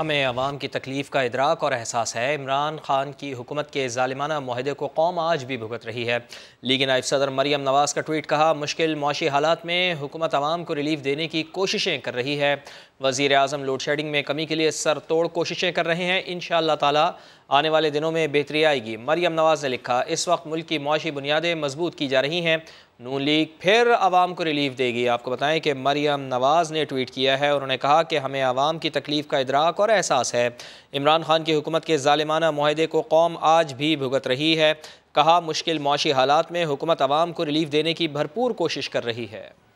हमें आवाम की तकलीफ़ का इदराक और एहसास है इमरान खान की हुकूमत के ालिमाना माहदे को कौम आज भी भुगत रही है लीग नायब सदर मरीम नवाज़ का ट्वीट कहा मुश्किल मुशी हालात में हुकूमत आवाम को रिलीफ देने की कोशिशें कर रही है वज़ी अजम लोड शेडिंग में कमी के लिए सर तोड़ कोशिशें कर रहे हैं इन ताला आने वाले दिनों में बेहतरी आएगी मरियम नवाज़ ने लिखा इस वक्त मुल्क की मुआशी बुनियादें मजबूत की जा रही हैं नून लीग फिर आवाम को रिलीफ देगी आपको बताएं कि मरियम नवाज़ ने ट्वीट किया है उन्होंने कहा कि हमें आवाम की तकलीफ़ का इदराक और एहसास है इमरान खान की हुकूमत के ालिमाना माहदे को कौम आज भी भुगत रही है कहा मुश्किल मुआशी हालात में हुकूमत आवाम को रिलीफ देने की भरपूर कोशिश कर रही है